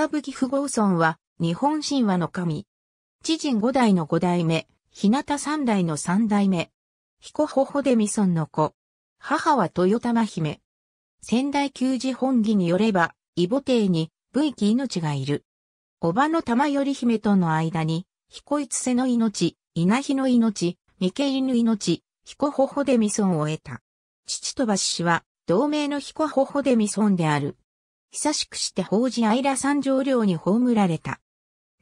草吹富豪村は、日本神話の神。知人五代の五代目、日向三代の三代目。彦ほほでみ村の子。母は豊玉姫。仙台旧寺本義によれば、異母帝に、武域命がいる。叔母の玉り姫との間に、彦一瀬の命、稲日の命、三毛犬命、彦ほほでみ村を得た。父と橋氏は、同盟の彦ほほでみ村である。久しくして法事愛ラ三条領に葬られた。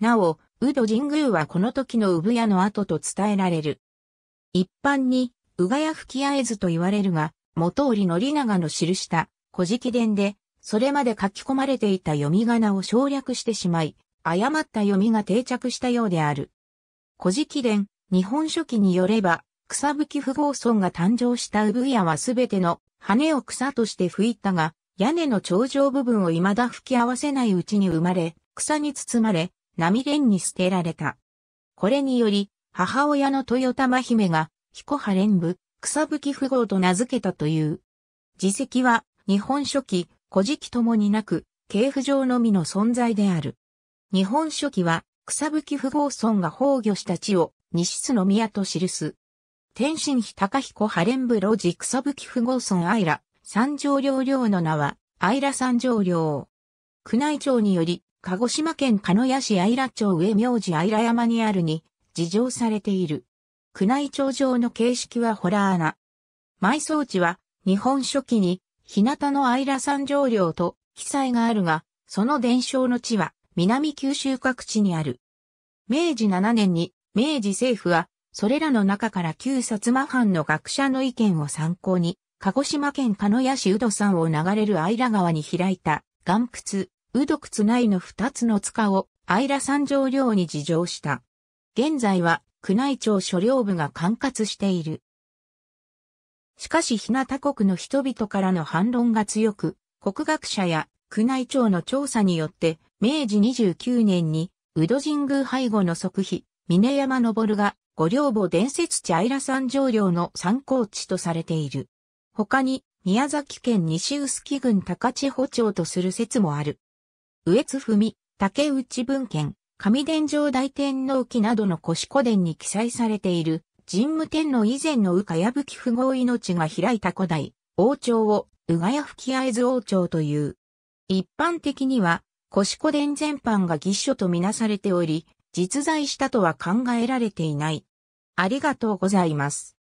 なお、ウド神宮はこの時の産屋の後と伝えられる。一般に、うがや吹き合えずと言われるが、元織宣長の記した古事記伝で、それまで書き込まれていた読み仮名を省略してしまい、誤った読みが定着したようである。古事記伝、日本書紀によれば、草吹き不合村が誕生した産屋はすべての羽を草として吹いたが、屋根の頂上部分を未だ吹き合わせないうちに生まれ、草に包まれ、波連に捨てられた。これにより、母親の豊玉姫が、彦波連部、草吹富豪と名付けたという。自席は、日本書紀、古事記ともになく、系譜上のみの存在である。日本書紀は、草吹富豪村が崩御した地を、西津の宮と記す。天津日高彦波連部路地草吹富豪村アイラ、三条領領の名は、イ良三条領。宮内庁により、鹿児島県鹿屋市イ良町上明治イ良山にあるに、事情されている。宮内庁上の形式はホラー穴。埋葬地は、日本初期に、日向のイ良三条領と記載があるが、その伝承の地は、南九州各地にある。明治7年に、明治政府は、それらの中から旧薩摩藩の学者の意見を参考に、鹿児島県鹿屋市宇土山を流れる愛良川に開いた岩窟、宇土窟内の二つの塚を愛良山上領に自乗した。現在は宮内庁所領部が管轄している。しかし日向国の人々からの反論が強く、国学者や宮内庁の調査によって、明治29年に、宇土神宮背後の即碑、峰山昇が、五両母伝説地愛良山上領の参考地とされている。他に、宮崎県西臼杵郡高千穂町とする説もある。上津文、竹内文献、上田上大天皇記などの古古殿に記載されている、神武天皇以前の宇賀矢吹不合命が開いた古代、王朝を、宇賀矢吹合図王朝という。一般的には、古古殿全般が義書とみなされており、実在したとは考えられていない。ありがとうございます。